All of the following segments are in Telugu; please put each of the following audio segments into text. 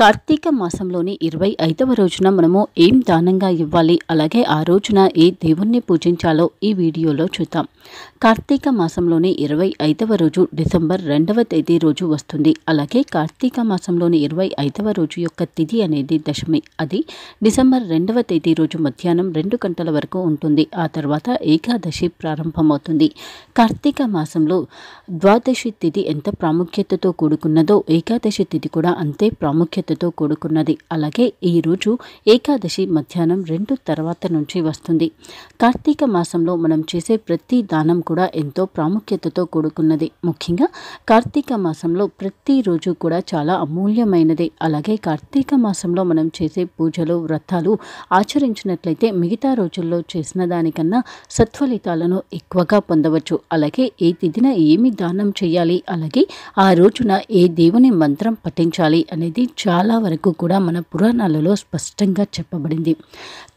కార్తీక మాసంలోని ఇరవై ఐదవ రోజున మనము ఏం దానంగా ఇవ్వాలి అలాగే ఆ రోజున ఏ దేవుణ్ణి పూజించాలో ఈ వీడియోలో చూద్దాం కార్తీక మాసంలోని ఇరవై ఐదవ రోజు డిసెంబర్ రెండవ తేదీ రోజు వస్తుంది అలాగే కార్తీక మాసంలోని ఇరవై ఐదవ రోజు యొక్క తిథి అనేది దశమి అది డిసెంబర్ రెండవ తేదీ రోజు మధ్యాహ్నం రెండు గంటల వరకు ఉంటుంది ఆ తర్వాత ఏకాదశి ప్రారంభమవుతుంది కార్తీక మాసంలో ద్వాదశి తిథి ఎంత ప్రాముఖ్యతతో కూడుకున్నదో ఏకాదశి తిథి కూడా అంతే ప్రాముఖ్యత మద్దతుతో కూడుకున్నది అలాగే ఈరోజు ఏకాదశి మధ్యాహ్నం రెండు తర్వాత నుంచి వస్తుంది కార్తీక మాసంలో మనం చేసే ప్రతి దానం కూడా ఎంతో ప్రాముఖ్యతతో కూడుకున్నది ముఖ్యంగా కార్తీక మాసంలో ప్రతిరోజు కూడా చాలా అమూల్యమైనది అలాగే కార్తీక మాసంలో మనం చేసే పూజలు వ్రతాలు ఆచరించినట్లయితే మిగతా రోజుల్లో చేసిన దానికన్నా సత్ఫలితాలను ఎక్కువగా పొందవచ్చు అలాగే ఏ తిదిన ఏమి దానం చేయాలి అలాగే ఆ రోజున ఏ దేవుని మంత్రం పఠించాలి అనేది చాలా చాలా వరకు కూడా మన పురాణాలలో స్పష్టంగా చెప్పబడింది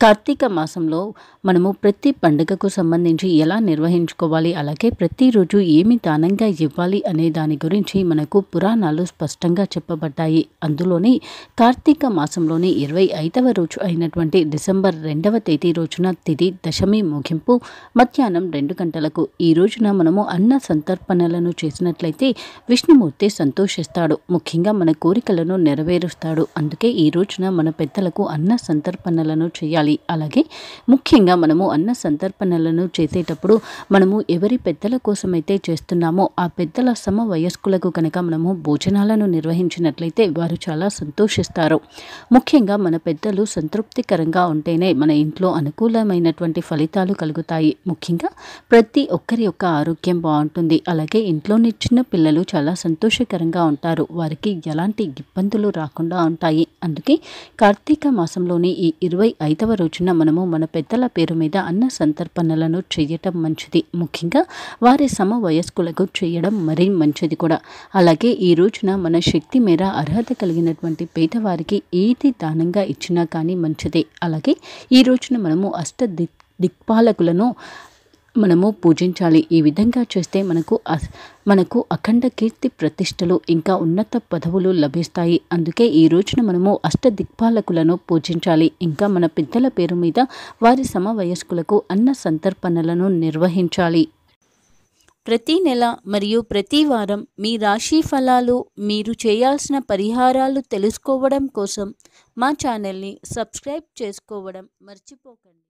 కార్తీక మాసంలో మనము ప్రతి పండుగకు సంబంధించి ఎలా నిర్వహించుకోవాలి అలాగే ప్రతిరోజు ఏమి దానంగా ఇవ్వాలి అనే దాని గురించి మనకు పురాణాలు స్పష్టంగా చెప్పబడ్డాయి అందులోని కార్తీక మాసంలోని ఇరవై ఐదవ రోజు అయినటువంటి డిసెంబర్ రెండవ తేదీ రోజున తిది దశమి ముగింపు మధ్యాహ్నం రెండు గంటలకు ఈ రోజున మనము అన్న సంతర్పణలను చేసినట్లయితే విష్ణుమూర్తి సంతోషిస్తాడు ముఖ్యంగా మన కోరికలను నెరవేరు చేస్తాడు అందుకే ఈ రోజున మన పెద్దలకు అన్న సంతర్పణలను చేయాలి అలాగే ముఖ్యంగా మనము అన్న సంతర్పణలను చేసేటప్పుడు మనము ఎవరి పెద్దల కోసమైతే చేస్తున్నామో ఆ పెద్దల సమ వయస్కులకు కనుక మనము భోజనాలను నిర్వహించినట్లయితే వారు చాలా సంతోషిస్తారు ముఖ్యంగా మన పెద్దలు సంతృప్తికరంగా ఉంటేనే మన ఇంట్లో అనుకూలమైనటువంటి ఫలితాలు కలుగుతాయి ముఖ్యంగా ప్రతి ఒక్కరి యొక్క ఆరోగ్యం బాగుంటుంది అలాగే ఇంట్లోని చిన్న పిల్లలు చాలా సంతోషకరంగా ఉంటారు వారికి ఎలాంటి ఇబ్బందులు రా రాకుండా ఉంటాయి అందుకే కార్తీక మాసంలోని ఈ ఇరవై ఐదవ రోజున మనము మన పెద్దల పేరు మీద అన్న సంతర్పణలను చేయటం మంచిది ముఖ్యంగా వారి సమవయస్కులకు చేయడం మరీ మంచిది కూడా అలాగే ఈ రోజున మన శక్తి మేర అర్హత కలిగినటువంటి పేదవారికి ఏది దానంగా ఇచ్చినా కానీ మంచిదే అలాగే ఈ రోజున మనము అష్ట దిక్పాలకులను మనము పూజించాలి ఈ విధంగా చేస్తే మనకు మనకు అఖండ కీర్తి ప్రతిష్టలు ఇంకా ఉన్నత పదవులు లభిస్తాయి అందుకే ఈ రోజున మనము అష్ట దిక్పాలకులను పూజించాలి ఇంకా మన పెద్దల పేరు మీద వారి సమవయస్కులకు అన్న సంతర్పణలను నిర్వహించాలి ప్రతి నెల మరియు ప్రతి వారం మీ రాశి ఫలాలు మీరు చేయాల్సిన పరిహారాలు తెలుసుకోవడం కోసం మా ఛానల్ని సబ్స్క్రైబ్ చేసుకోవడం మర్చిపోకండి